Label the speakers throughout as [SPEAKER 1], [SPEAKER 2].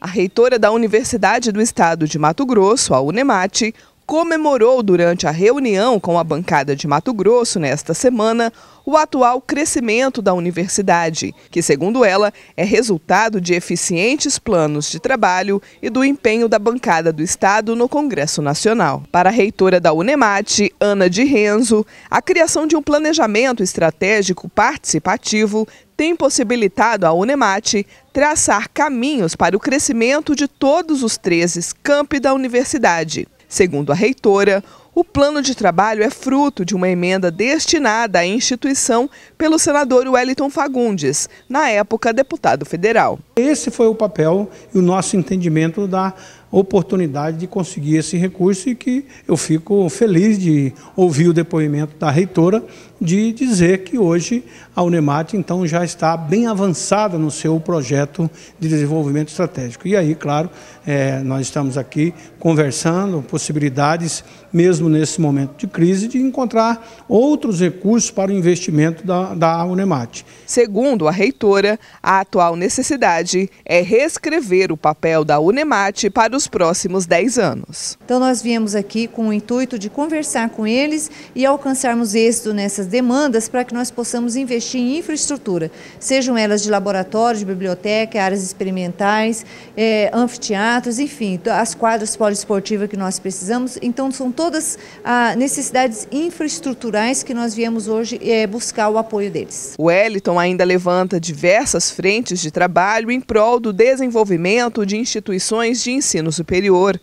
[SPEAKER 1] A reitora da Universidade do Estado de Mato Grosso, a Unemate, comemorou durante a reunião com a bancada de Mato Grosso nesta semana o atual crescimento da universidade, que, segundo ela, é resultado de eficientes planos de trabalho e do empenho da bancada do Estado no Congresso Nacional. Para a reitora da Unemate, Ana de Renzo, a criação de um planejamento estratégico participativo tem possibilitado à Unemate traçar caminhos para o crescimento de todos os 13 campi da universidade. Segundo a reitora, o plano de trabalho é fruto de uma emenda destinada à instituição pelo senador Wellington Fagundes, na época deputado federal. Esse foi o papel e o
[SPEAKER 2] nosso entendimento da oportunidade de conseguir esse recurso e que eu fico feliz de ouvir o depoimento da reitora de dizer que hoje a Unemat então já está bem avançada no seu projeto de desenvolvimento estratégico. E aí, claro, é, nós estamos aqui conversando possibilidades mesmo mesmo nesse momento de crise, de encontrar outros recursos para o investimento da, da
[SPEAKER 1] Unemate. Segundo a reitora, a atual necessidade é reescrever o papel da Unemate para os próximos 10 anos.
[SPEAKER 3] Então nós viemos aqui com o intuito de conversar com eles e alcançarmos êxito nessas demandas para que nós possamos investir em infraestrutura, sejam elas de laboratório, de biblioteca, áreas experimentais, é, anfiteatros, enfim, as quadras poliesportivas que nós precisamos. Então são todas essas ah, necessidades infraestruturais que nós viemos hoje é, buscar o apoio deles.
[SPEAKER 1] O Eliton ainda levanta diversas frentes de trabalho em prol do desenvolvimento de instituições de ensino superior.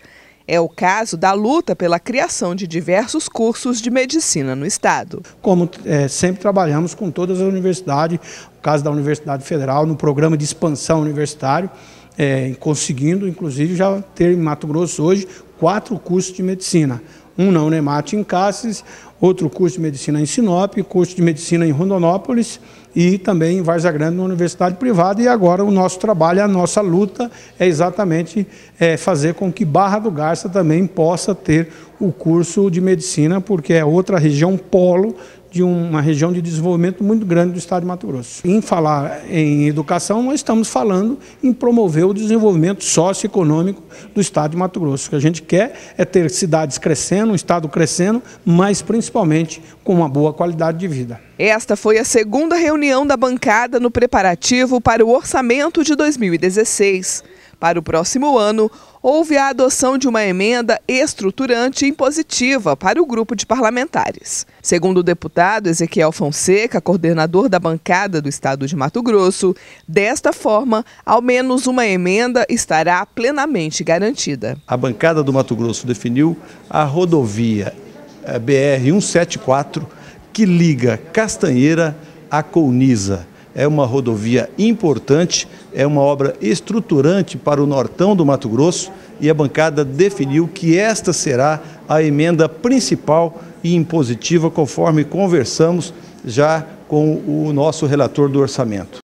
[SPEAKER 1] É o caso da luta pela criação de diversos cursos de medicina no Estado.
[SPEAKER 2] Como é, sempre trabalhamos com todas as universidades, o caso da Universidade Federal, no programa de expansão universitário, é, conseguindo, inclusive, já ter em Mato Grosso hoje quatro cursos de medicina um na Unemate né? em Cassis, outro curso de medicina em Sinop, curso de medicina em Rondonópolis e também em Varza Grande, na universidade privada. E agora o nosso trabalho, a nossa luta é exatamente é, fazer com que Barra do Garça também possa ter o curso de medicina, porque é outra região polo de uma região de desenvolvimento muito grande do estado de Mato Grosso. Em falar em educação, nós estamos falando em promover o desenvolvimento socioeconômico do estado de Mato Grosso. O que a gente quer é ter cidades crescendo, um estado crescendo, mas principalmente com uma boa qualidade de vida.
[SPEAKER 1] Esta foi a segunda reunião da bancada no preparativo para o orçamento de 2016. Para o próximo ano, houve a adoção de uma emenda estruturante e impositiva para o grupo de parlamentares. Segundo o deputado Ezequiel Fonseca, coordenador da bancada do estado de Mato Grosso, desta forma, ao menos uma emenda estará plenamente garantida.
[SPEAKER 4] A bancada do Mato Grosso definiu a rodovia eh, BR 174 que liga Castanheira a Colniza. É uma rodovia importante, é uma obra estruturante para o nortão do Mato Grosso e a bancada definiu que esta será a emenda principal e impositiva, conforme conversamos já com o nosso relator do orçamento.